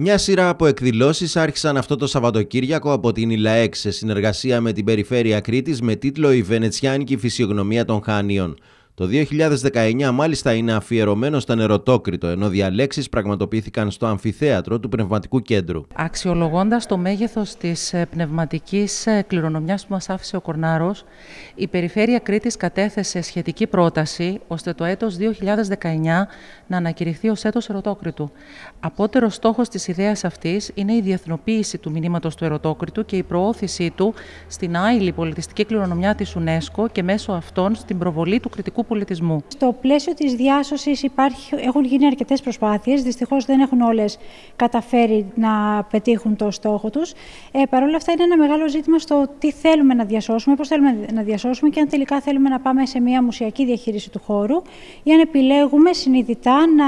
Μια σειρά από εκδηλώσεις άρχισαν αυτό το Σαββατοκύριακο από την ΙΛΑΕΚ σε συνεργασία με την Περιφέρεια Κρήτης με τίτλο «Η Βενετσιάνικη Φυσιογνωμία των Χανίων». Το 2019 μάλιστα είναι αφιερωμένο στα νεροτόκριτο, ενώ διαλέξεις πραγματοποιήθηκαν στο αμφιθέατρο του Πνευματικού Κέντρου. Αξιολογώντας το μέγεθος της ε, πνευματικής ε, κληρονομιάς που μας άφησε ο Κορνάρος, η Περιφέρεια Κρήτης κατέθεσε σχετική πρόταση, ώστε το έτος 2019 να ανακηρυχθεί ως έτος ερωτόκριτου. Απότερος στόχος της ιδέας αυτής είναι η διεθνοποίηση του μηνύματος του ερωτόκριτου και η προώθησή του στην άειλη πολιτιστική κληρονομιά της UNESCO και μέσω αυτών στην προβολή του κριτικού πολιτισμού. Στο πλαίσιο της διάσωσης έχουν γίνει αρκετές προσπάθειες. Δυστυχώς δεν έχουν όλες καταφέρει να πετύχουν το στόχο τους. Ε, Παρ' όλα αυτά, είναι ένα μεγάλο ζήτημα στο τι θέλουμε να διασώσουμε, πώς θέλουμε να διασώσουμε και αν τελικά θέλουμε να πάμε σε μια μουσιακή διαχείριση του χώρου ή αν επιλέγουμε συνειδητά να.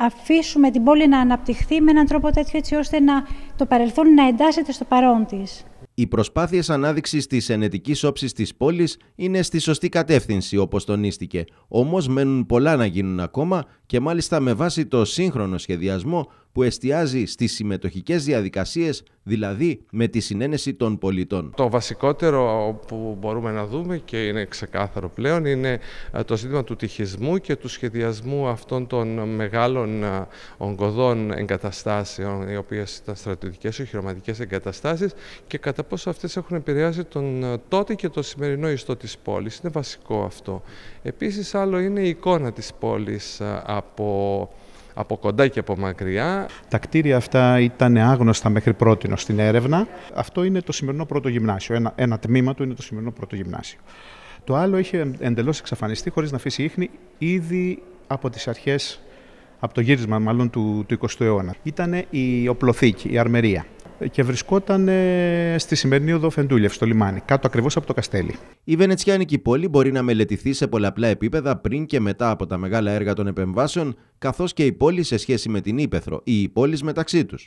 αφήσουμε την πόλη να αναπτυχθεί με έναν τρόπο τέτοιο έτσι ώστε να το παρελθόν να εντάσσεται στο παρόν της. Οι προσπάθειες ανάδειξης της ενετικής όψης της πόλης είναι στη σωστή κατεύθυνση, όπως τονίστηκε. Όμως μένουν πολλά να γίνουν ακόμα και μάλιστα με βάση το σύγχρονο σχεδιασμό που εστιάζει στις συμμετοχικές διαδικασίες, δηλαδή με τη συνένεση των πολιτών. Το βασικότερο που μπορούμε να δούμε και είναι ξεκάθαρο πλέον είναι ε, το ζήτημα του τυχισμού και του σχεδιασμού αυτών των μεγάλων ε, ογκωδών εγκαταστάσεων, οι οποίες ήταν στρατιωτικές ή χειροματικέ εγκαταστάσεις και κατά πόσο αυτές έχουν επηρεάσει τον ε, τότε και το σημερινό ιστό της πόλης. Είναι βασικό αυτό. Επίσης, άλλο είναι η εικόνα της πόλης από από κοντά και από μακριά. Τα κτίρια αυτά ήταν άγνωστα μέχρι πρότινο στην έρευνα. Αυτό είναι το σημερινό πρώτο γυμνάσιο. Ένα, ένα τμήμα του είναι το σημερινό πρώτο γυμνάσιο. Το άλλο είχε εντελώς εξαφανιστεί χωρίς να αφήσει ίχνη ήδη από τις αρχές, από το γύρισμα μάλλον του, του 20ου αιώνα. Ήταν η οπλοθήκη, η αρμερία και βρισκόταν στη σημερινή οδό Φεντούλιευ, στο λιμάνι, κάτω ακριβώς από το καστέλι. Η Βενετσιάνικη πόλη μπορεί να μελετηθεί σε πολλαπλά επίπεδα πριν και μετά από τα μεγάλα έργα των επεμβάσεων, καθώς και η πόλη σε σχέση με την Ήπεθρο ή οι πόλεις μεταξύ τους.